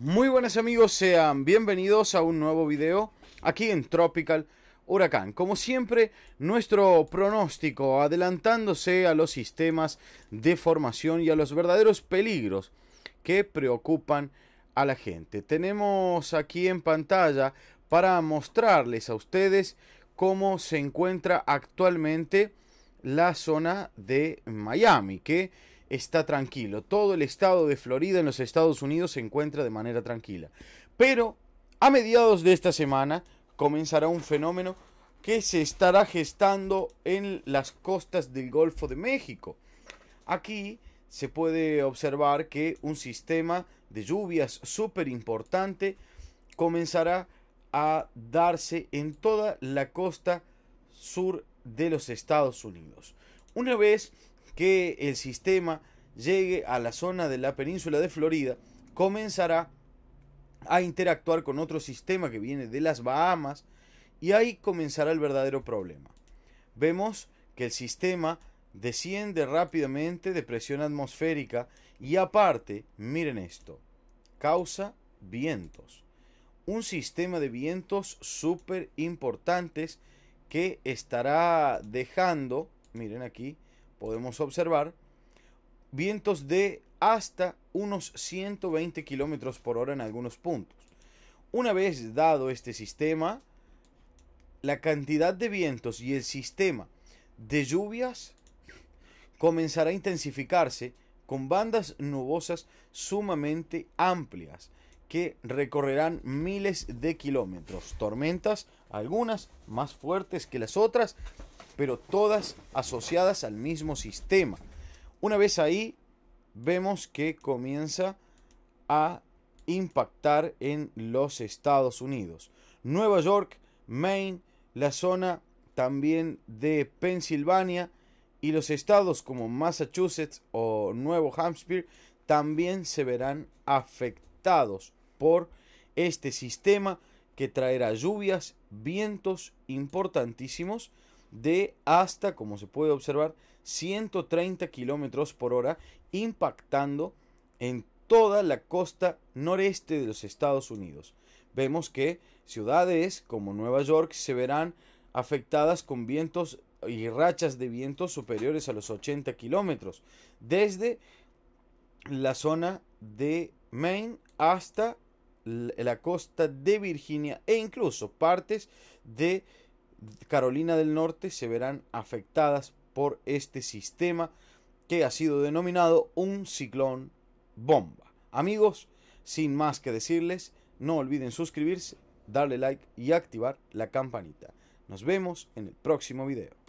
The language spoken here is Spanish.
Muy buenas amigos, sean bienvenidos a un nuevo video aquí en Tropical Huracán. Como siempre, nuestro pronóstico adelantándose a los sistemas de formación y a los verdaderos peligros que preocupan a la gente. Tenemos aquí en pantalla para mostrarles a ustedes cómo se encuentra actualmente la zona de Miami, que está tranquilo. Todo el estado de Florida en los Estados Unidos se encuentra de manera tranquila. Pero a mediados de esta semana comenzará un fenómeno que se estará gestando en las costas del Golfo de México. Aquí se puede observar que un sistema de lluvias súper importante comenzará a darse en toda la costa sur de los Estados Unidos. Una vez que el sistema llegue a la zona de la península de Florida, comenzará a interactuar con otro sistema que viene de las Bahamas y ahí comenzará el verdadero problema. Vemos que el sistema desciende rápidamente de presión atmosférica y aparte, miren esto, causa vientos. Un sistema de vientos súper importantes que estará dejando, miren aquí, podemos observar vientos de hasta unos 120 kilómetros por hora en algunos puntos. Una vez dado este sistema, la cantidad de vientos y el sistema de lluvias comenzará a intensificarse con bandas nubosas sumamente amplias que recorrerán miles de kilómetros. Tormentas, algunas más fuertes que las otras, pero todas asociadas al mismo sistema. Una vez ahí, vemos que comienza a impactar en los Estados Unidos. Nueva York, Maine, la zona también de Pensilvania y los estados como Massachusetts o Nuevo Hampshire también se verán afectados por este sistema que traerá lluvias, vientos importantísimos de hasta, como se puede observar, 130 kilómetros por hora, impactando en toda la costa noreste de los Estados Unidos. Vemos que ciudades como Nueva York se verán afectadas con vientos y rachas de vientos superiores a los 80 kilómetros, desde la zona de Maine hasta la costa de Virginia e incluso partes de Carolina del Norte se verán afectadas por este sistema que ha sido denominado un ciclón bomba. Amigos, sin más que decirles, no olviden suscribirse, darle like y activar la campanita. Nos vemos en el próximo video.